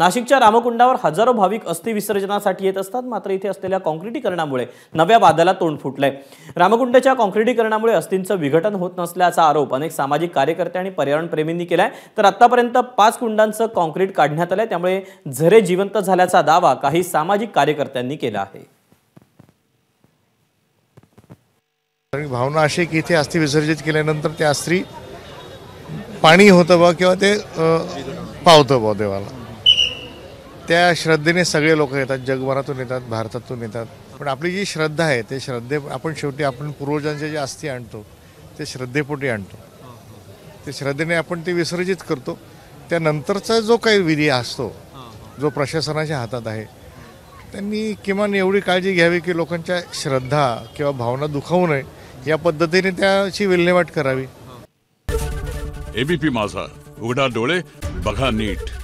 नाशिकच्या रामकुंडावर हजारो भाविक अस्थि विसर्जनासाठी येत असतात मात्र इथे असलेल्या कॉन्क्रिटीकरणामुळे नव्या वादाला तोंड फुटलंय रामकुंडाच्या कॉन्क्रिटीकरणामुळे अस्थींचं विघटन होत नसल्याचा आरोप अनेक सामाजिक कार्यकर्ते आणि पर्यावरणप्रेमींनी केलाय तर आतापर्यंत पाच कुंडांचं कॉन्क्रीट काढण्यात आलंय त्यामुळे झरे जिवंत झाल्याचा दावा काही सामाजिक कार्यकर्त्यांनी केला आहे भावना अशी की इथे अस्थि विसर्जित केल्यानंतर त्या अस्थि पाणी होतं बा किंवा ते पावतं बा देवाला त्या श्रद्धेने सगळे लोक येतात जगभरातून येतात भारतातून येतात पण आपली जी श्रद्धा आहे ते श्रद्धे आपण शेवटी आपण पूर्वजांचे जे अस्थी आणतो ते श्रद्धेपोटी आणतो ते श्रद्धेने आपण ते विसर्जित करतो त्यानंतरचा जो काही विधी असतो जो प्रशासनाच्या हातात आहे त्यांनी किमान एवढी काळजी घ्यावी की लोकांच्या श्रद्धा किंवा भावना दुखावू नये या पद्धतीने त्याची विल्हेवाट करावी एबीपी माझा उघडा डोळे बघा नीट